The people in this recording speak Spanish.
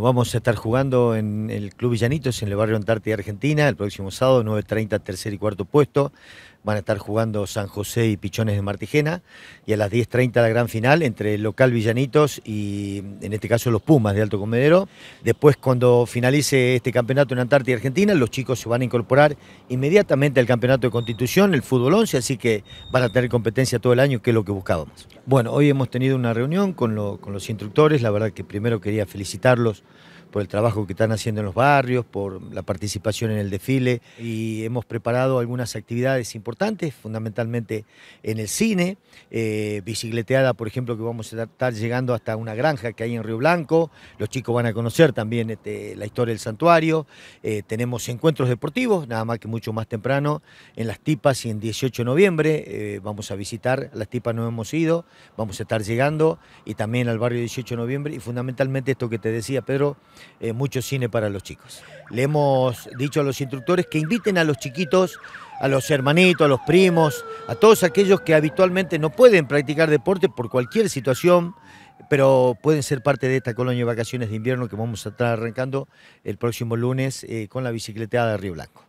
Vamos a estar jugando en el Club Villanitos, en el barrio Antártida Argentina, el próximo sábado, 9.30, tercer y cuarto puesto van a estar jugando San José y Pichones de Martigena. Y a las 10.30 la gran final entre el local Villanitos y en este caso los Pumas de Alto Comedero. Después cuando finalice este campeonato en Antártida y Argentina, los chicos se van a incorporar inmediatamente al campeonato de Constitución, el fútbol 11, así que van a tener competencia todo el año, que es lo que buscábamos. Bueno, hoy hemos tenido una reunión con, con los instructores, la verdad que primero quería felicitarlos por el trabajo que están haciendo en los barrios, por la participación en el desfile y hemos preparado algunas actividades importantes, fundamentalmente en el cine, eh, bicicleteada, por ejemplo, que vamos a estar llegando hasta una granja que hay en Río Blanco, los chicos van a conocer también este, la historia del santuario, eh, tenemos encuentros deportivos, nada más que mucho más temprano, en Las Tipas y en 18 de noviembre eh, vamos a visitar, Las Tipas no hemos ido, vamos a estar llegando y también al barrio 18 de noviembre y fundamentalmente esto que te decía Pedro, eh, mucho cine para los chicos. Le hemos dicho a los instructores que inviten a los chiquitos, a los hermanitos, a los primos, a todos aquellos que habitualmente no pueden practicar deporte por cualquier situación, pero pueden ser parte de esta colonia de vacaciones de invierno que vamos a estar arrancando el próximo lunes eh, con la bicicleta de Río Blanco.